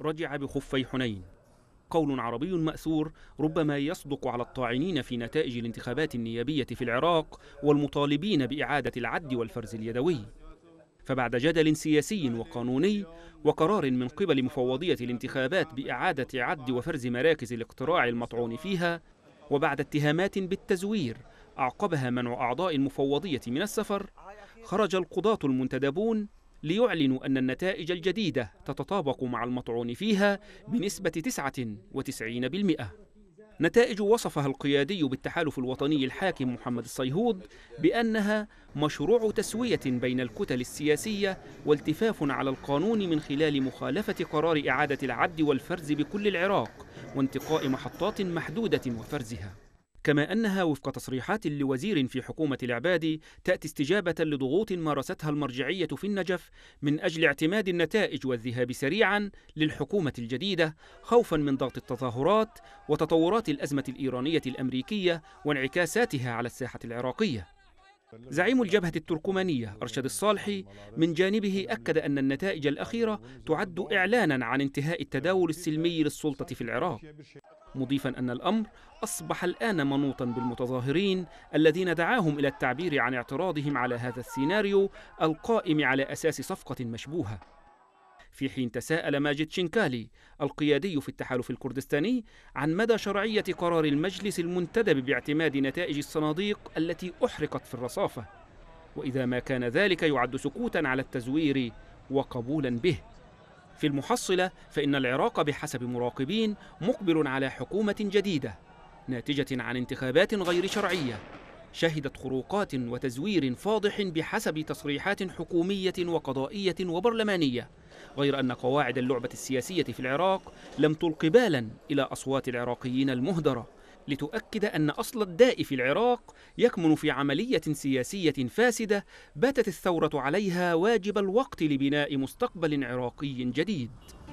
رجع بخفي حنين قول عربي مأثور ربما يصدق على الطاعنين في نتائج الانتخابات النيابية في العراق والمطالبين بإعادة العد والفرز اليدوي فبعد جدل سياسي وقانوني وقرار من قبل مفوضية الانتخابات بإعادة عد وفرز مراكز الاقتراع المطعون فيها وبعد اتهامات بالتزوير أعقبها منع أعضاء المفوضية من السفر خرج القضاة المنتدبون ليعلنوا أن النتائج الجديدة تتطابق مع المطعون فيها بنسبة 99% نتائج وصفها القيادي بالتحالف الوطني الحاكم محمد الصيهود بأنها مشروع تسوية بين الكتل السياسية والتفاف على القانون من خلال مخالفة قرار إعادة العد والفرز بكل العراق وانتقاء محطات محدودة وفرزها كما أنها وفق تصريحات لوزير في حكومة العبادي تأتي استجابة لضغوط مارستها المرجعية في النجف من أجل اعتماد النتائج والذهاب سريعا للحكومة الجديدة خوفا من ضغط التظاهرات وتطورات الأزمة الإيرانية الأمريكية وانعكاساتها على الساحة العراقية زعيم الجبهة التركمانية أرشد الصالحي من جانبه أكد أن النتائج الأخيرة تعد إعلانا عن انتهاء التداول السلمي للسلطة في العراق مضيفا أن الأمر أصبح الآن منوطا بالمتظاهرين الذين دعاهم إلى التعبير عن اعتراضهم على هذا السيناريو القائم على أساس صفقة مشبوهة في حين تساءل ماجد شنكالي القيادي في التحالف الكردستاني عن مدى شرعية قرار المجلس المنتدب باعتماد نتائج الصناديق التي أحرقت في الرصافة وإذا ما كان ذلك يعد سكوتا على التزوير وقبولا به في المحصلة فإن العراق بحسب مراقبين مقبل على حكومة جديدة ناتجة عن انتخابات غير شرعية شهدت خروقات وتزوير فاضح بحسب تصريحات حكومية وقضائية وبرلمانية غير أن قواعد اللعبة السياسية في العراق لم تلق بالا إلى أصوات العراقيين المهدرة لتؤكد أن أصل الداء في العراق يكمن في عملية سياسية فاسدة باتت الثورة عليها واجب الوقت لبناء مستقبل عراقي جديد